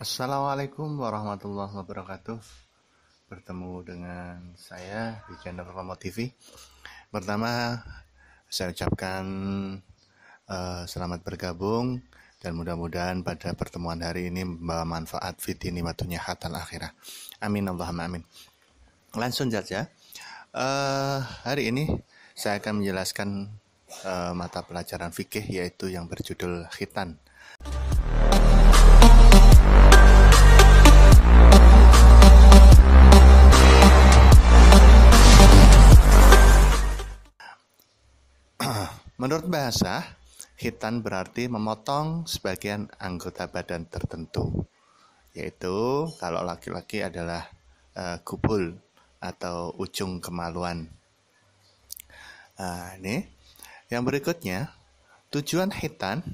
Assalamualaikum warahmatullahi wabarakatuh Bertemu dengan saya di channel Romo TV Pertama saya ucapkan uh, selamat bergabung Dan mudah-mudahan pada pertemuan hari ini membawa manfaat fitini matunya hatal akhirah Amin Allahumma amin Langsung saja uh, Hari ini saya akan menjelaskan uh, mata pelajaran fikih yaitu yang berjudul khitan Menurut bahasa, hitan berarti memotong sebagian anggota badan tertentu. Yaitu kalau laki-laki adalah uh, eh, kubul atau ujung kemaluan. Uh, ini yang berikutnya, tujuan hitan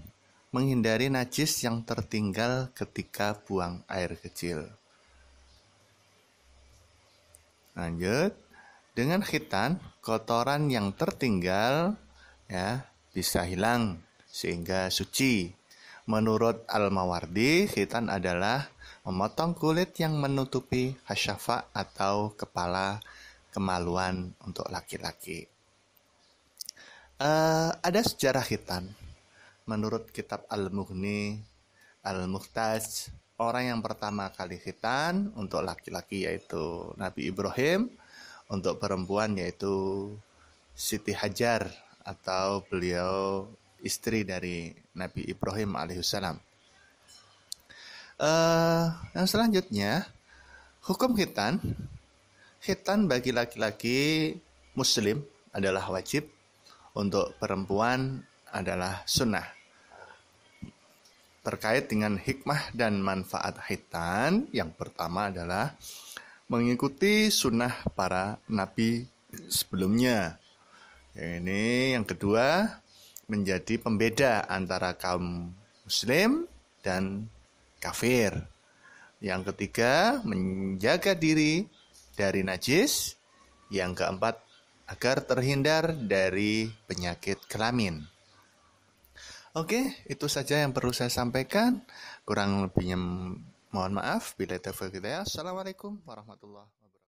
menghindari najis yang tertinggal ketika buang air kecil. Lanjut, dengan hitan, kotoran yang tertinggal ya bisa hilang sehingga suci. Menurut Al-Mawardi, khitan adalah memotong kulit yang menutupi hasyafa atau kepala kemaluan untuk laki-laki. Uh, ada sejarah khitan. Menurut kitab Al-Mughni, Al-Muhtaj, orang yang pertama kali khitan untuk laki-laki yaitu Nabi Ibrahim, untuk perempuan yaitu Siti Hajar atau beliau istri dari Nabi Ibrahim alaihissalam. Uh, yang selanjutnya hukum hitan, hitan bagi laki-laki Muslim adalah wajib, untuk perempuan adalah sunnah terkait dengan hikmah dan manfaat hitan. Yang pertama adalah mengikuti sunnah para nabi sebelumnya. Yang ini yang kedua menjadi pembeda antara kaum muslim dan kafir. Yang ketiga, menjaga diri dari najis. Yang keempat, agar terhindar dari penyakit kelamin. Oke, itu saja yang perlu saya sampaikan. Kurang lebihnya mohon maaf. Bila taufiq kita. Assalamualaikum warahmatullahi wabarakatuh.